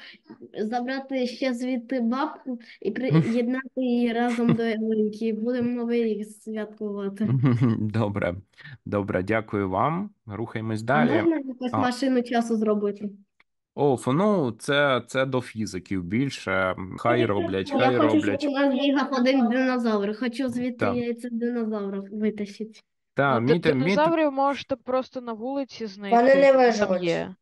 забрати ще звідти бабку і приєднати її разом до ялинки. І Будемо новий рік святкувати. Добре, добре, дякую вам. Рухаємось далі. Можна якусь машину часу зробити? Оф, ну це, це до фізиків більше. Хай роблять, хай Я хочу, роблять. щоб у нас бігав один динозавр. Хочу звідти Так. яйця динозавра витащити. Та, Ну, ти міти, міти. динозаврів можете просто на вулиці знайти. Вони не виживуть. є.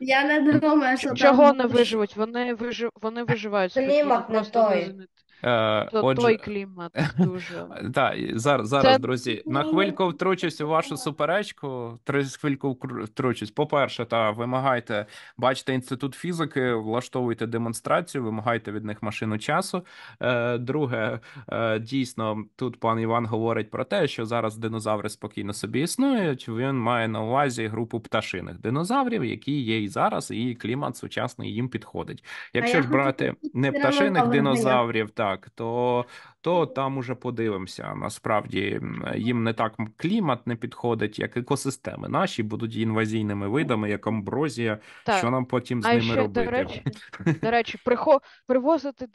Я не думаю, що там Чого не виживуть? Вони вижив... вони виживають. з Клімат не той. не Е, То Отже... клімат дуже. Так, зараз, зараз, Це... друзі, на хвильку втручусь у вашу суперечку. Три хвильку втручусь. По-перше, та вимагайте, бачите, інститут фізики, влаштовуйте демонстрацію, вимагайте від них машину часу. Е, друге, е, дійсно, тут пан Іван говорить про те, що зараз динозаври спокійно собі існують. Він має на увазі групу пташиних динозаврів, які є і зараз, і клімат сучасний їм підходить. Якщо ж брати не пташиних динозаврів, так так, то то там уже подивимося. Насправді їм не так клімат не підходить, як екосистеми. Наші будуть інвазійними видами, як амброзія, так. що нам потім з а ними ще, робити. До речі, до речі, прихо привозити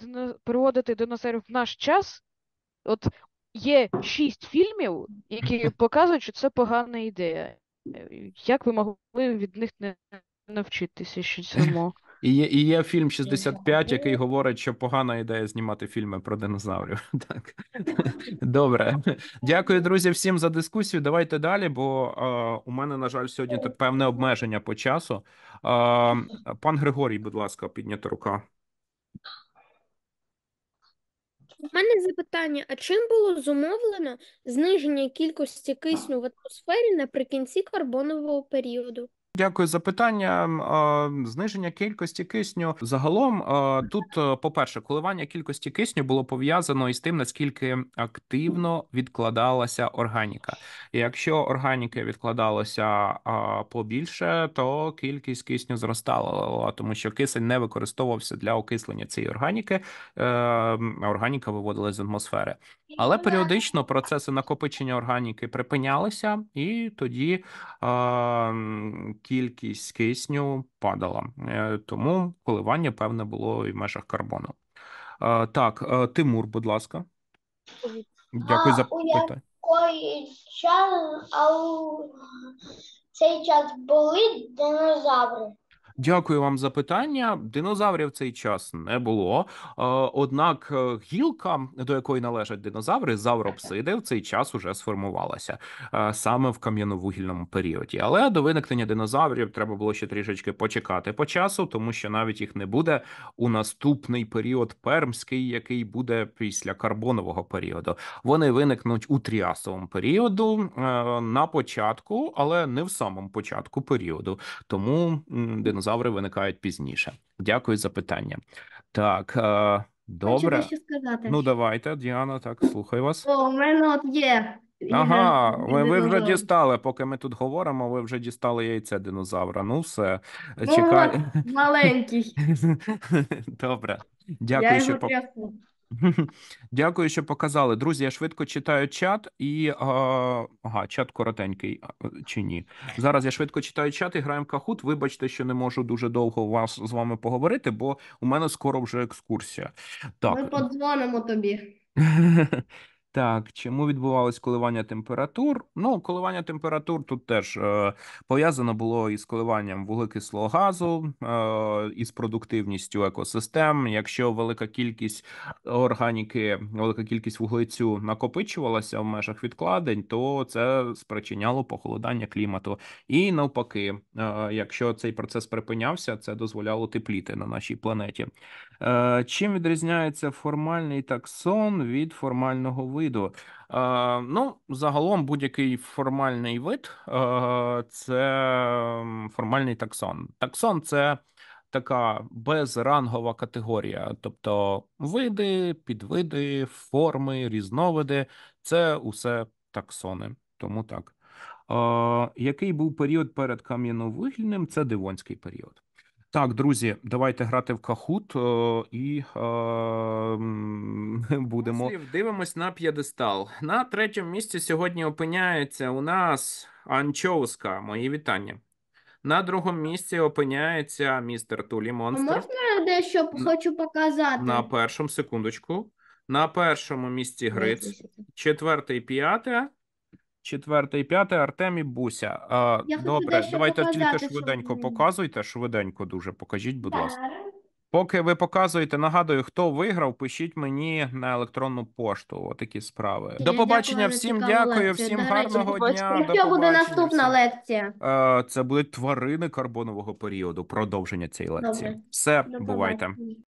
приводити динозаврів в наш час. От є шість фільмів, які показують, що це погана ідея. Як ви могли від них не навчитися ще цьому? І є і є фільм 65, який говорить, що погана ідея знімати фільми про динозаврів. Так добре, дякую, друзі, всім за дискусію. Давайте далі. Бо е, у мене на жаль сьогодні певне обмеження по часу. Е, пан Григорій, будь ласка, піднята рука. У мене запитання: а чим було зумовлено зниження кількості кисню в атмосфері наприкінці карбонового періоду? Дякую за питання. Зниження кількості кисню загалом тут, е, по перше, коливання кількості кисню було пов'язано із тим, наскільки активно відкладалася органіка. І Якщо органіки відкладалося побільше, то кількість кисню зростала, тому що кисень не використовувався для окислення цієї органіки. Е, органіка виводилася з атмосфери, але періодично процеси накопичення органіки припинялися, і тоді кількість кисню падала, е, тому коливання певне було і в межах карбону. Е, так, е, Тимур, будь ласка, дякую а, за питання. час, а у цей час були динозаври. Дякую вам за питання. Динозаврів в цей час не було. Е, однак е, гілка, до якої належать динозаври, завропсиди, в цей час уже сформувалася е, саме в кам'яновугільному періоді. Але до виникнення динозаврів треба було ще трішечки почекати по часу, тому що навіть їх не буде у наступний період пермський, який буде після карбонового періоду. Вони виникнуть у тріасовому періоду на початку, але не в самому початку періоду. Тому динозаври динозаври виникають пізніше. Дякую за питання. Так, е, добре. Хочу ще сказати. Ну, давайте, Діана, так, слухаю вас. О, у мене от є. Ага, ви, ви вже дістали, поки ми тут говоримо, ви вже дістали яйце динозавра. Ну, все, ну, чекай. Маленький. Добре. Дякую, Я його по... трясу. Дякую, що показали. Друзі, я швидко читаю чат і ага, чат коротенький чи ні. Зараз я швидко читаю чат і граємо кахут. Вибачте, що не можу дуже довго вас з вами поговорити, бо у мене скоро вже екскурсія. Так. Ми подзвонимо тобі. Так, чому відбувалось коливання температур? Ну, коливання температур тут теж е, пов'язано було із коливанням вуглекислого газу, е, із продуктивністю екосистем. Якщо велика кількість органіки, велика кількість вуглецю накопичувалася в межах відкладень, то це спричиняло похолодання клімату. І навпаки, е, якщо цей процес припинявся, це дозволяло тепліти на нашій планеті. Е, чим відрізняється формальний таксон від формального виду. Е, ну, загалом, будь-який формальний вид е, це формальний таксон. Таксон це така безрангова категорія, тобто види, підвиди, форми, різновиди це усе таксони. Тому так. Е, який був період перед кам'яновигільним? Це Дивонський період. Так, друзі, давайте грати в кахут е, і е, будемо Послів, дивимось на п'єдестал. На третьому місці сьогодні опиняється у нас Анчоуска. Мої вітання. На другому місці опиняється містер Тулі Монстр. можна дещо хочу показати? На першому секундочку. На першому місці Гриць, четверте і п'яте. Четверте і п'яте Артем і Буся. А, Добре, давайте показати, тільки швиденько ви- показуйте, швиденько дуже покажіть, будь ласка. Поки ви показуєте, нагадую, хто виграв, пишіть мені на електронну пошту. Отакі справи. До побачення вам всім. Дякую, лекцію. всім До гарного будь ласка. дня. до буде наступна всім. лекція? Це будуть тварини карбонового періоду. Продовження цієї лекції. Добре. Все, До бувайте.